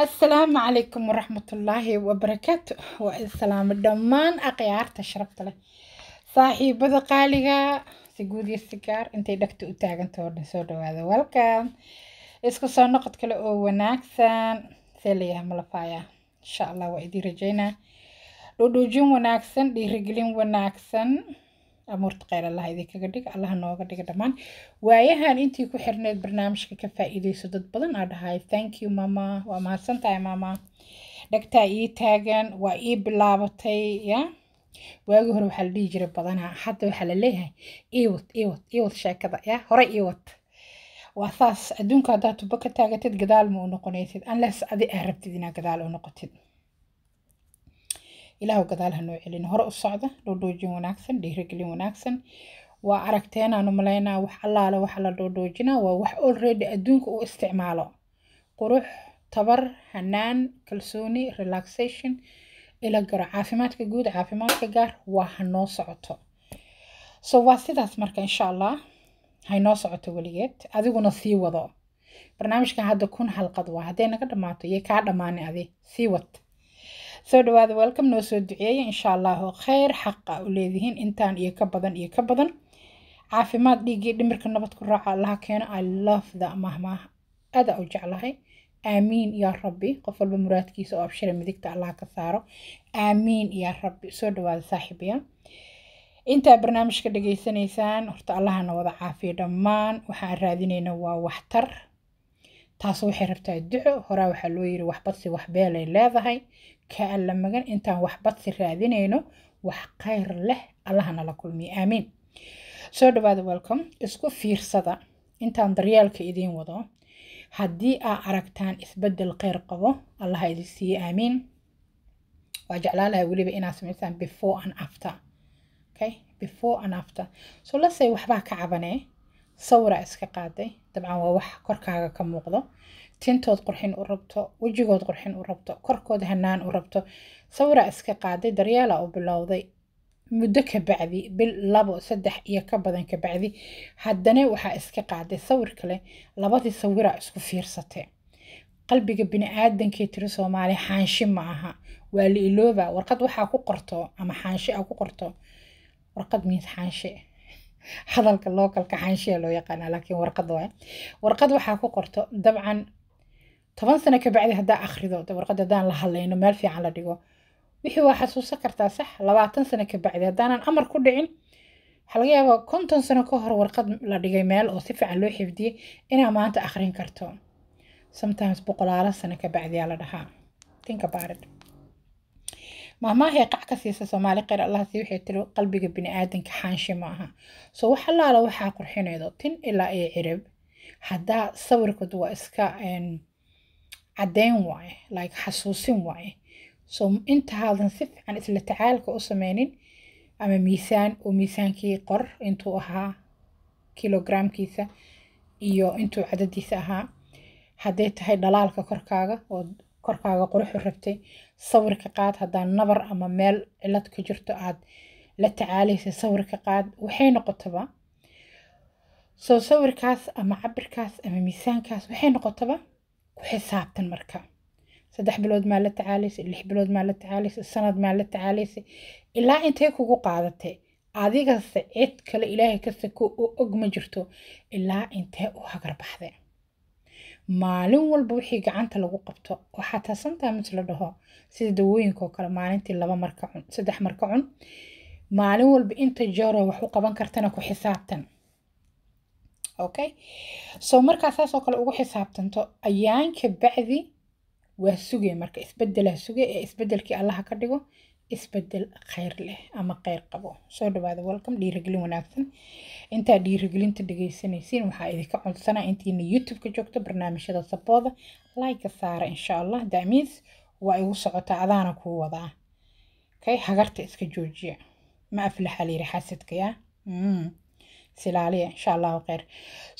asalaamu calaykum waraxmatullaahi wabarakaatu waa islaamo dhammaan akhyaarta sharafta leh saaxiibada qaaliga siguudiya sigaar intay dhagta u taaganta oo dhan soo dhawaada welcom isku soo noqod kale oo wanaagsan see layaha malafaaya insha allah waa idiin rajaynaa dhudhuujin wanaagsan dhiirigelin wanaagsan amuurta kheyr allaha idinkaga dhig allaha nooga dhiga dhammaan waayahan intii ku xirnayd barnaamijka ka faaiideyso dad badan aa dhahay thank you mama waa mahadsan tahay mama dhagtaa ii taagan waa ii bilaabatay ya waagii hore waxaa la dhihi jiray badanaa hadda waxaa la leeyahay iiwad iiwad iiwad sheekada ya hore iiwad waa saas adduunka haddaad tubo ka taagatid gadaal ma u noqonaysid unless adi aa rabtid inaa gadaal u noqotid ilaahu gadaal hanoo celin hore u socda dhoodhoojin wanaagsan dhiirigelin wanaagsan waa aragteenaanu malaynaa wax allaale waxa la dhoodhoojinaa waa wax olredy adduunka u isticmaalo qurux tabar hanaan kalsooni relaxation ila garo caafimaadka guud caafimaadka gaar waa hanoo socoto so waa sidaas marka insha allah haynoo socoto weligeed adiguna sii wado barnaamijkan hadda kun halqad waa hadday naga dhammaato iyo kaa dhammaanay adi sii wad soo dhawaada welcome noo soo duceeya insha allahu kheyr xaqa u leedihiin intaan iyo ka badan iyo ka badan caafimaad dhiiggii dhimirka nabad ku raaca allaha keena i loveda mahmaah aada u jeclahay aamiin yaa rabbi qof walba muraadkiisa oo abshira midigta allah ka saaro aamiin yaa rabbi soo dhawaada saaxiibaya intaa barnaamijka dhagaysanaysaan horta allahana wada caafiya dhammaan waxaan raadinayna waa waxtar taas waxay rabtaa duco horaa waxaa loo yiri waxbadsi waxbeelay leedahay ka alla magan intaan wax badsi raadinayno wax khayr leh allahna la kulmiyo aamiin soo dhawaada welcom isku fiirsada intaan daryaalka idiin wado haddii aa aragtaan isbedel kheyr qabo allaha idin siiye aamiin waa jeclaalahay weliba inaad samaysaan before and after okay before and after so lasay waxbaa ka cabanee sawiraa iska qaaday dabcan waa wax korkaaga ka muuqdo tintood qurxin u rabto wejigood qurxin u rabto korkood hanaan u rabto sawiraa iska qaaday daryeela u bilowday muddo ka bacdi bil labo saddex iyo ka badan ka haddana waxaa iska qaaday sawir kale labadii sawira isku fiirsatee qalbiga bini-aadankii tiri soomaali xaanshi ma aha waa la ilooba warqad waxaa ku qorto ama xaanshi a ku qorto warqad miid xaanshi hadalka localka xaanshiya loo yaqaanaa laakiin warqad waay warqad waxaa ku qorto dabcan toban sano kabacdi haddaa akhrido warqad haddaan la hadlayno meel fiican la dhigo wixii waa xasuusan kartaa sax labaatan sano kabacdi haddaanan amar ku dhicin waxaa laga yaabaa konton sano ka hor warqad la dhigay meel oo si fiican loo xifdiyey inaa maanta akhrin karto sometimes boqolaalo sano kabacdiyaa la dhahaa think about it maamaahay qac ka siisa soomaali kheyr ah, allah sii waxay tiri qalbiga bini-aadanka xaanshi ma aha soo wax allaala waxaa qurxinaydo tin ilaa iyo cirib haddaa sawirkood waa iska caddeyn waaye like xasuusin waaye soo intaadan si fiican isla tacaalka u sameynin ama miisaan oo miisaankii qor intuu ahaa kilograamkiisa iyo intuu cadadiisa ahaa hadday tahay dhalaalka korkaaga oo korkaaga quruxu rabtay sawirka qaad haddaa nabar ama meel cilad ku jirto aad la tacaalaysa sawirka qaad waxay noqotaba soo sawirkaas ama cabirkaas ama miisaankaas waxay noqotaba ku xisaabtan marka saddex bilood maa la tacaalaysay lix bilood maa la tacaalaysay sanad maa la tacaalaysay ilaa intay kugu qaadatay adigase cid kale ilaahay ka sako oo og ma jirto ilaa intee u hagar baxday maalin walba wixii gacanta lagu qabto oo xataa taasantamins la dhaho sida dawooyinkaoo kale maalintii laba marka cun saddex marka cun maalin walba inta jeeroo wax u qaban kartana ku xisaabtan okay soo markaa saasoo kale ugu xisaabtanto ayaanka bacdi waa sugay marka isbedelaa sugay ee isbedelkii allaha ka dhigo isbedel khayr leh ama kheyr qabo soo dhawaada welcome dhiirigelin wanaagsan intaa dhiirigelinta dhegeysanaysiin waxaa idinka codsanaa intiina youtube-ka joogto barnaamijyada saboda like saara insha allah damiins waa igu socotaa adaana kuu wadaa kay hagarta iska joojiya ma aflaxaa layiri xasadka hmm. silaaliya insha allahu kheyr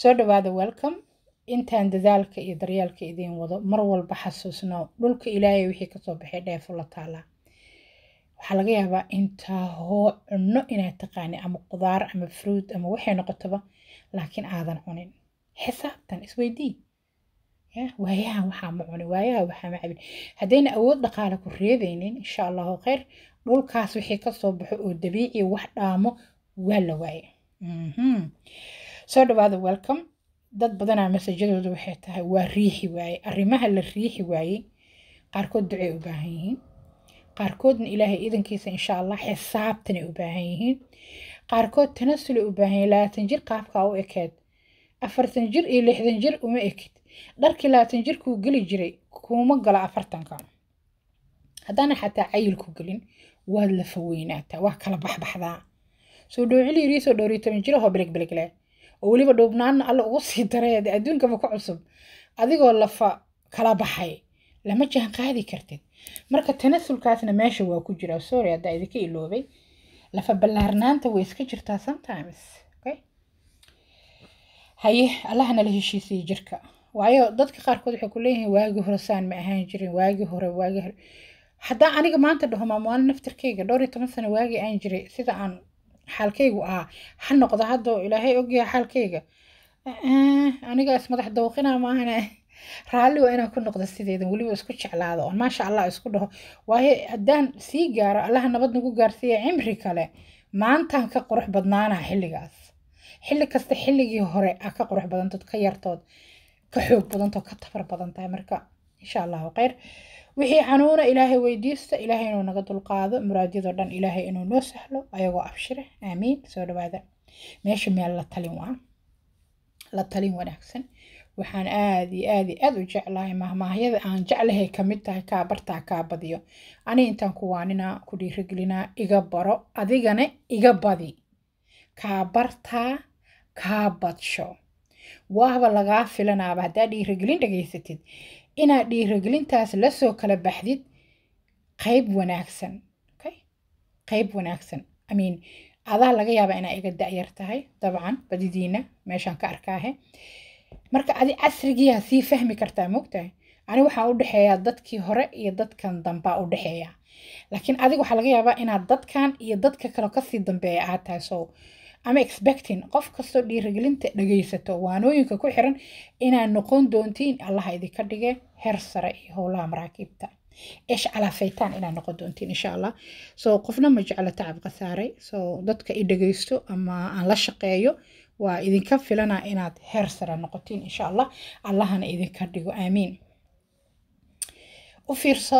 soo dhawaada welcome intaan dadaalka iyo daryaalka idiin wado mar walba xasuusnoo dhulka ilaahay wixii kasoo baxay dheefo la taalaa waxaa laga yaabaa intaa hoo cunno inaad taqaani ama qudaar ama fruit ama waxay noqotoba laakiin aadan cunin xisaabtan isweydii ya waayahan waxaa ma cunin waayaha waxaa ma cabin haddayna awood dhaqaale ku reebaynin insha allahu khayr dhulkaas wixii kasoo baxo oo dabiici wax dhaamo waa la waaye mm-hmm. soo dhawaada welcome dad badanaa masajadooda waxay tahay waa riixi waaye arrimaha la riixi waayey qaarkood ducay u baahan yihiin qaarkoodna ilaahay idankiisa insha allah xisaabtanay u baahan yihiin qaarkood tanasulay u baahan labaatan jir qaabkaa u ekeed afartan jir iyo lixdan jir uma ekid dharkii labaatan jirkuu geli jiray kuuma galo afartanka haddaana xataa cayilku gelin waad la faweynaataa waa kala baxbaxdaa soo dhoociliyiriisoo dhowriyo toban jirahoo belegbelegla oo weliba dhuubnaanna alla ugu sii dareed adduunkaba ku cusub adigoo lafa kala baxay lama jahan qaadi kartid marka tanasulkaasna meesha waa ku jiraa oh, sorry haddaa idinka iloobay lafa ballaarnaanta way iska jirtaa sometimes okay haye allaha nala heshiisiyey jirka waayo dadka qaarkood waxay ku leeyihiin waagii hore saan ma ahaan jirin waagii hore waagii hore haddaa aniga maanta dhaho maamwaano naftarkayga dhowr iyo toban sano waagii aan jiray sida aan xaalkaygu ahaa ha noqda haddoo ilaahay ogyaha xaalkayga eh, eh, anigaas madax dawqina maahane raalli waa inaan ku noqda sideeda weliba isku jeclaado oon maasha allah isku dhaho waayo haddaan sii gaaro allaha nabad nagu gaarsiiya cimri kale maantaan ka qurux badnaanaha xilligaas xilli kasta xilligii hore a ka qurux badantood ka yartood ka xoog badantood ka tabar badan marka insha allahu kheyr wixii xanuuna ilaahay weydiista ilaahay inuu naga dulqaado muraadyadoo dhan ilaahay inuu noo sahlo ayagoo abshire aamiin soo dhawaada meesha meel la talin waa la talin wanaagsan waxaan aad iyo aad iyo aad u jeclahay mahmaahyada aan jeclahay ka mid tahay kaa bartaa kaa badiyo ani intaan ku waaninaa ku dhiirigelinaa iga baro adigana iga badi kaa bartaa kaa badsho waaba lagaa filanaaba haddaa dhiirigelin dhegaysatid inaad dhiirigelintaas lasoo kala baxdid qayb wanaagsan qayb wanaagsan amiin adaa laga yaabaa inaa iga da'yar tahay dabcan badidiina meeshaan ka arkaahe marka adi casrigiiyaa sii fahmi kartaa mogtahay ani waxaa u dhexeeyaa dadkii hore iyo dadkan dambaa u dhexeeya laakiin adig waxaa laga yaabaa inaad dadkan iyo dadka kale kasii dambeeya aad tahay so ama expectin qof kastoo dhiirigelinta dhagaysato waanooyinka ku xiran inaad noqon doontiin allaha idinka dhige heer sare iyo howlaha maraakiibta ايش على فيتان انا نقدونتين ان شاء الله سو so, قفنا مجعل تعب قثاري سو so, دتك اي دغيستو اما ان waa idinka filana inaad heer sara noqotiin insha allah allahana idinka dhigo aamiin u fiirso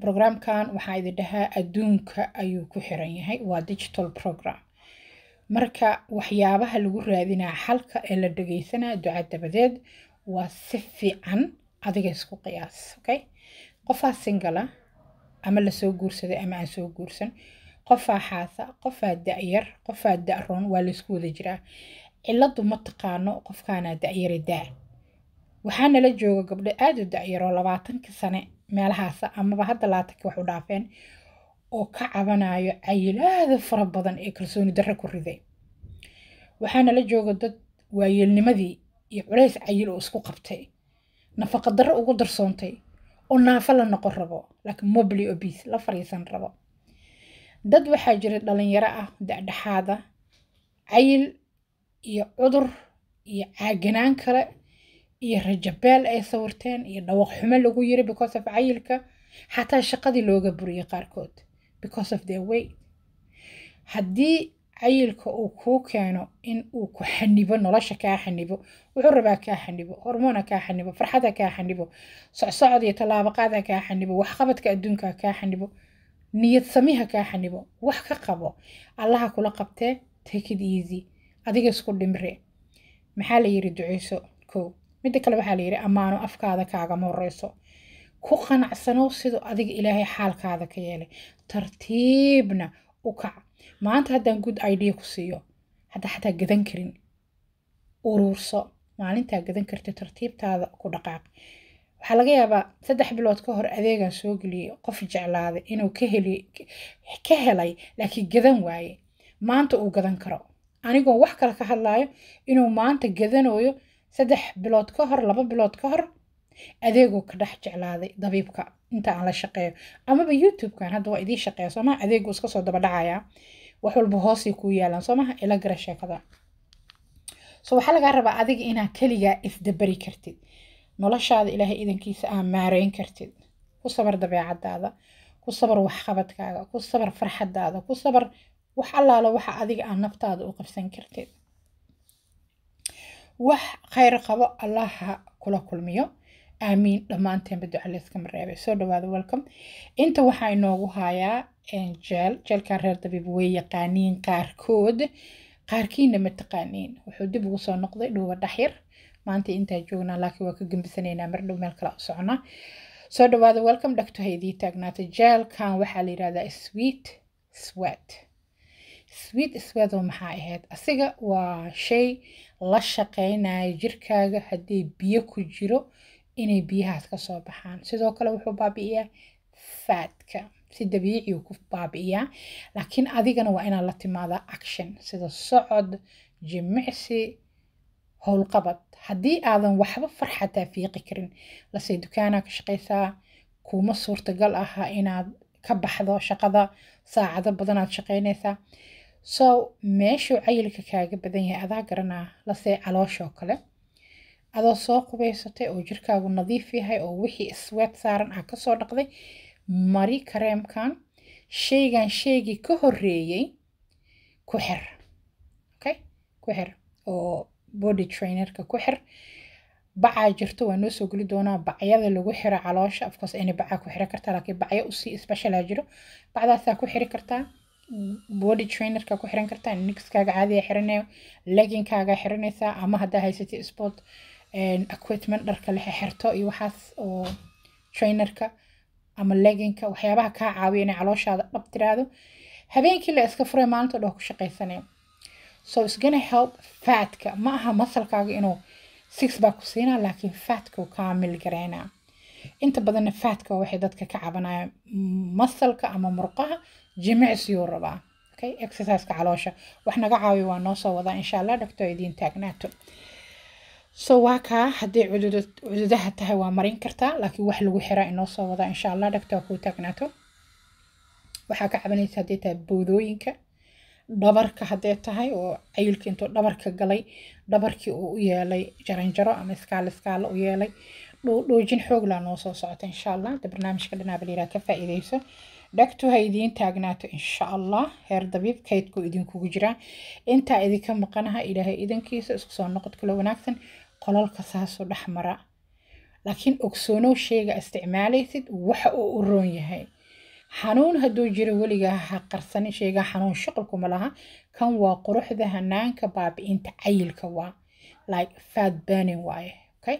programkan waxaa idin dhahaa adduunka ayuu ku xiran yahay waa digital program marka waxyaabaha lagu raadinaa xalka ee la dhageysanaa duca dabadeed waa si fiican adiga isku qiyaas okay qofaa singala ama lasoo guursaday ama aan soo guursan qofaa xaasa qofaa da-yar qofaa da-roon waa laysku wada jiraa ciladu ma taqaano qofkaana dayare daa waxaanala jooga gabdho aad u da-yaroo labaatankii sane meelahaasa amaba hadda labaatankii wax u dhaafeen oo ka cabanayo cayilaada fara badan ee kalsooni darre ku riday waxaanala jooga dad waayeelnimadii iyo culays cayil oo isku qabtay nafaqa ugu darsoontay oo naafo la noqon rabo laakiin mobli obis la fariisan rabo dad waxaa jira dhalinyaro ah dacdhexaada ah, cayil iyo cudur iyo caaganaan kale iyo rajabeel ay sawirteen iyo dhawaq xumo lagu yiri because of cayilka xataa shaqadii looga buriyey qaarkood because of their way haddii cayilka uu kuu keeno in uu ku xanibo nolosha kaa xanibo wuxuu rabaa kaa xanibo hormoona kaa xanibo farxada kaa xanibo socsocod iyo tallaabo kaa xanibo waxqabadka adduunka kaa xanibo niyad samiha kaa xanibo wax ka qabo allaha kula qabtee takid easy adiga isku dhimre maxaa la yiri duceyso kow midda kale waxaa la yiri ammaano afkaada kaagama horeyso ku qanacsanow siduu adiga ilaahay xaalkaada ka yeelay tartiibna u kac maanta haddaan good idea ku siiyo hadda xataa gadan karin uruurso maalintaa gadan karta tartiibtaada ku dhaqaaq waxaa laga yaabaa saddex bilood ka hor adeegan soo geliyay qof jeclaaday inuu ka helay laakiin gadan waaye maanta uu gadan karo anigoo wax kale ka hadlaayo inuu maanta gadanooyo saddex bilood ka hor laba bilood ka hor adeeguu ka dhex jeclaaday dabiibka inta aan la shaqeeyo amaba youtube hadda waa idiin shaqeeya soomaa adeegu iska soo daba wax walba hoosay kuu yaalaan soomaha ila gara sheekada so waxaa lagaa rabaa adiga inaa keligaa isdabari kartid noloshaada ilaahay idankiisa aa ah maareyn kartid ku sabar dabeecadaada ku sabar waxqabadkaaga ku sabar farxadaada ku sabar wax allaala waxa adiga aa ah naftaada u qabsan kartid wax khayr qabo allaha kula kulmiyo aamiin dhammaanteenba ducalayskama reebay soo dhawaada welcome inta waxaa inoogu haayaa jeel jeelkaa reer dabiib way yaqaaniin qaarkood qaarkiina mataqaaniin wuxuu dib ugu soo noqday dhuuba dhaxyar maanta intaa joognaa laakiin waa ka gambisanaynaa mardhow meel kale u soconaa soo dhawaada welcome dhagto ha taagnaata jeelkan waxaa la yidhahdaa sweet swat sweet sweadow maxaa ahayd asiga waa shay la shaqaynaya jirkaaga haddii biyo ku jiro inay biyahaas kasoo baxaan sidoo kale wuxuu baabi'iyaa faadka si dabiiciu ku baabi'iyaa laakiin adigana waa inaa la timaadaa action sida socod jimicsi howlqabad haddii aadan waxba farxataa fiiqi karin lase dukaanaa ka shaqaysaa kuma suurtagal aha inaad ka baxdo shaqada saacado badanaad shaqaynaysaa soo meeshuu cayilka kaaga badan yahay adaa garanaa lasee calooshoo kale adoo soo qubaysatay oo jirkaagu nadiif yahay oo wixii isweed saaran ah kasoo dhaqday mari kareemkan shaygan sheegii ka horeeyey ku xir okay ku xir oo body trainerka ku xir baca jirto waa noo soo geli doonaa bacyada lagu xiro caloosha afcoos any bacaa ku xiri kartaa laakiin bacyo usii speciala ah jiro bacdaasaa ku xiri kartaa body trainerka ku xiran kartaa nixkaaga caadiya xiranayo legginkaaga xiranaysaa ama haddaa haysatay sport equipment dharka lehe xirto iyo waxaas oo trainerka ama legginka waxyaabaha kaa caawiya inay calooshaada dhab tiraado habeenkii la iska furay maalinta dhan ku shaqaysanayo so it's gonna help faatka ma aha masalkaaga inuu six baa ku siinaa laakiin faatka uu kaa milgareynaa inta badanna faatka waxay dadka ka cabanayaan masalka ama murqaha jimicsiguu rabaa okay exerciseka caloosha wax naga caawiya waa noo soo wadaa insha allah dhagtoo idiin taagnaato so waa kaa haddii cududaha tahay waa marin kartaa laakiin wax lagu xiraa inoo soo wadaa insha allah dhagtoo kuu taagnaato waxaa ka cabanaysa haddii tahay boodooyinka dhabarka haddee tahay oo cayulka intuu dhabarka galay dhabarkii uu u yeelay jaranjaro ama iskaalo iskaalo u yeelay dhoojin xooglaa noo soo socota insha allah hadda barnaamijka dhinaaba layidhaha ka faa'iidayso dhagtu ha idiin taagnaato insha allah heer dabiib kaydkuu idinkugu jiraa intaa idinka maqanaha ilaahay idankiisa isku soo noqod kula wanaagsan qolalka saasoo dhex mara laakiin ogsoonow sheega isticmaalaysid waxa uu u roon yahay xanuun hadduu jiro weligaa ha qarsani sheega xanuun shaqalkuma laha kan waa quruxda hanaanka baabi'inta cayilka waa like fat burning waaye okay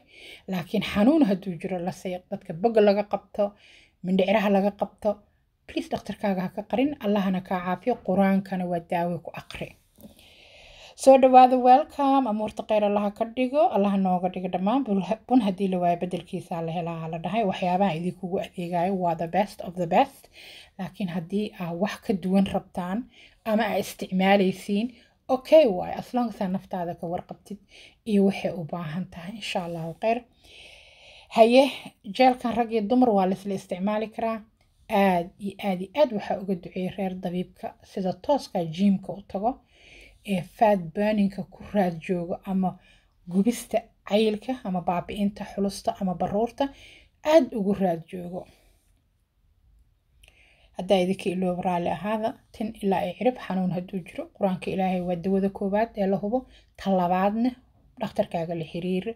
laakiin xanuun haduu jiro la dadka boga laga qabto mindhiciraha laga qabto please dhakhtarkaaga ha ka qarin allahna kaa caafiyo qur-aankana waa daawo ku aqri soo dhawaada welcom amuurta kheyr allaha ka dhigo allaha nooga dhiga dhammaan bun haddii la waayo bedelkiisa la helaa la dhahay waxyaabaha idinkugu adeegayo waa the best of the best laakiin haddii aa wax ka duwan rabtaan ama aa isticmaalaysiin okay waay aslongasaa naftaada ka warqabtid iyo waxay u baahan tahay insha allahu kheyr haye jeelkan rag iyo dumar waa laisla isticmaali karaa aad iyo aad iyo aad waxaa uga duceeyay reer dabiibka sida tooska jiimka u tago ee faad burninka ku raad joogo ama gubista cayilka ama baabi'inta xulusta ama baruurta aada ugu raad joogo haddaa idinka iloob raalli ahaada tin ilaa ay cirib xanuun hadduu jiro qur-aanka ilaahay waa dawada koowaad ee la hubo ta labaadna dhakhtarkaaga la xiriiri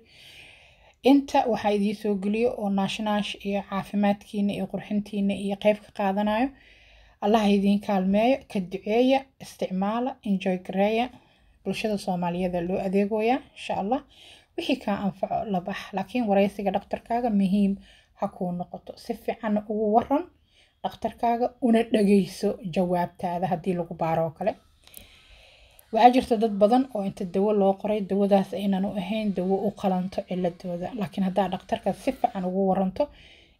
inta waxaa idiin soo geliyo oo naashnaash iyo caafimaadkiina iyo qurxintiina iyo qayb ka qaadanayo allah idiin kaalmeeyo ka duceeya isticmaala enjoy gareeya bulshada soomaaliyeeda loo adeegoyaa insha allah wixii kaa anfaco labax laakiin wareysiga dhakhtarkaaga muhiim ha kuu noqoto si fiicanna ugu waran dhakhtarkaaga una dhageyso jawaabtaada haddii lagu baaroo kale waxaa jirta dad badan oo inta dawo loo qoray dawadaas aynan u ahayn dawo u qalanto ciladooda laakiin haddaa dhakhtarkaas si fiican ugu waranto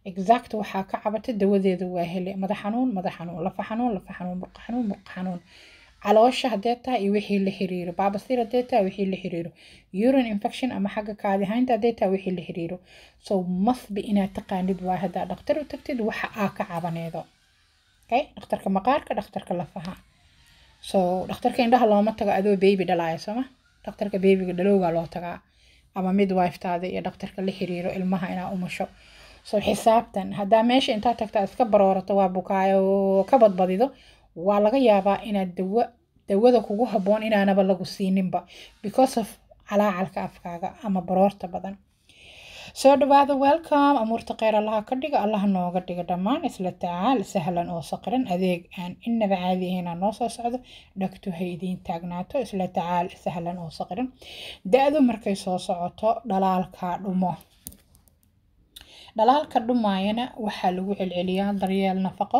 exact waxaa ka cabata dawadeeda waa hele madax xanuun madax xanuun lafa xanuun lafa xanuun murqa xanuun murqa xanuun caloosha hadee taa iyo wixii la xiriiro baabasir hadee taa wixii la xiriiro urine infection ama xagga kaadi haynta hadee wixii la xiriiro so masbi inaad taqaanid waa haddaa dhakhtar u tagtid waxa aa ka cabaneedo okay dhakhtarka maqaarka dhakhtarka lafaha so dhakhtarka indhaha looma tago adoo baby dhalaaya sooma dhakhtarka babyga dhalowgaa loo tagaa ama midwifetaada iyo dhakhtarka la xiriiro ilmaha inaa umasho soo xisaabtan haddaa meesha intaa tagta aad ka baroorato waa bukaayo ka badbadido waa laga yaabaa inaad dawa dawada kugu haboon inaanaba lagu siininba because of calaacalka afkaaga ama baroorta badan soo dhawaada welcome amuurta kheyr allaha ka dhiga allaha nooga dhiga dhammaan isla tacaal sahlan oo saqran adeeg aan inaba caadi ahaynaa noo soo socdo dhagtuhay idiin taagnaato isla tacaal sahlan oo saqran da-du markay soo socoto dhalaalkaa dhumo dhalaalka dhumaayana waxaa lagu celceliyaa daryeel nafaqo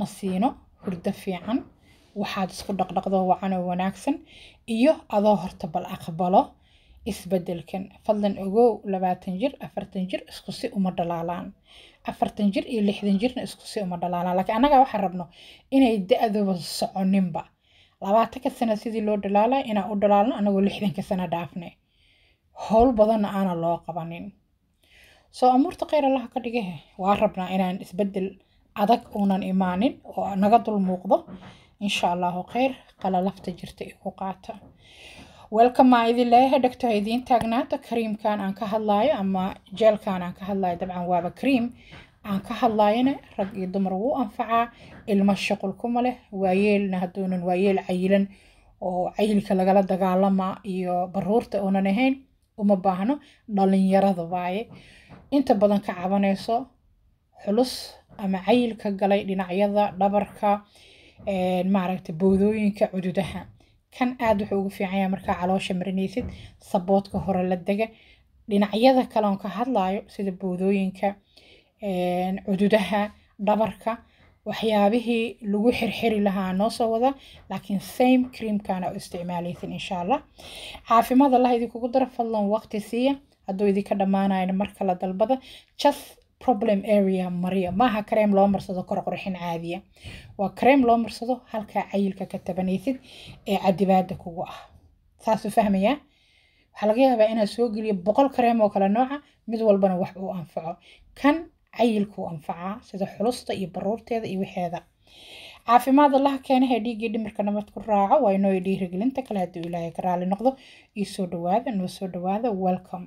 nasiino hurdo fiican waxaad isku dhaqdhaqdo wacano wanaagsan iyo adoo horta bal aqbalo isbedelkan fadlan ogow labaatan jir afartan jir isku uma dhalaalaan afartan jir iyo lixdan jirna isku uma dhalaalaan laakiin annagaa waxaan rabno inay da-duba soconinba labaatanka sana sidii loo dhalaalaa inaan u dhalaalno annagoo lixdanka sano dhaafne howl badanna aana loo qabanin soo amuurta kheyr allaha ka dhigahe waa rabnaa inaan isbedel adag uunan imaanin oo naga dul muuqdo insha allahu kheyr qalalafta jirta igu qaata weelkamaa idin leeyahay dhegto idiin taagnaata kariimkan aan ka hadlaayo ama jeelkan aan ka hadlaayo dabcan waaba kariim aan ka hadlaayana rag iyo dumar wuu anfacaa ilmo shaqulkuma leh waayeelna hadduunan waayeel cayilan oo cayilka lagala dagaalama iyo baruurta uunan ahayn uma baahno dhalinyarada waaye inta badan ka cabanayso xulus ama cayilka galay dhinacyada dhabarka eh, maaragta boodooyinka cududaha kan aada wuxuu ugu fiican yahay markaa caloosha marinaysid saboodka hore la dega dhinacyada kale oon ka hadlayo sida boodooyinka eh, cududaha dhabarka waxyaabihii lagu xirxiri lahaa noo soo wada laakiin same creamkana u isticmaalaysin insha allah caafimaad allah idinkugu dara fadlan waqti siiya hadduu idinka dhammaanayn mar kale dalbada just problem area mariya maaha kareem loo marsado korqorxin caadiya waa kareem loo marsado halkaa cayilka ka tabanaysid ee cadibaada kugu ah saasuu fahmayaa waxaa laga yaabaa inaa soo geliyo boqol kareem oo kale nooca mid walbana wax uu anfaco kan cayilkuu anfacaa sida xulusta iyo baruurteeda iyo wixeeda caafimaad allaha keenaha dhiiggii dhimirka nabad ku raaco waa inoo dhiirigelinta kale hadduu ilaahay ka raali noqdo iyo soo dhawaada noo soo dhawaada welcome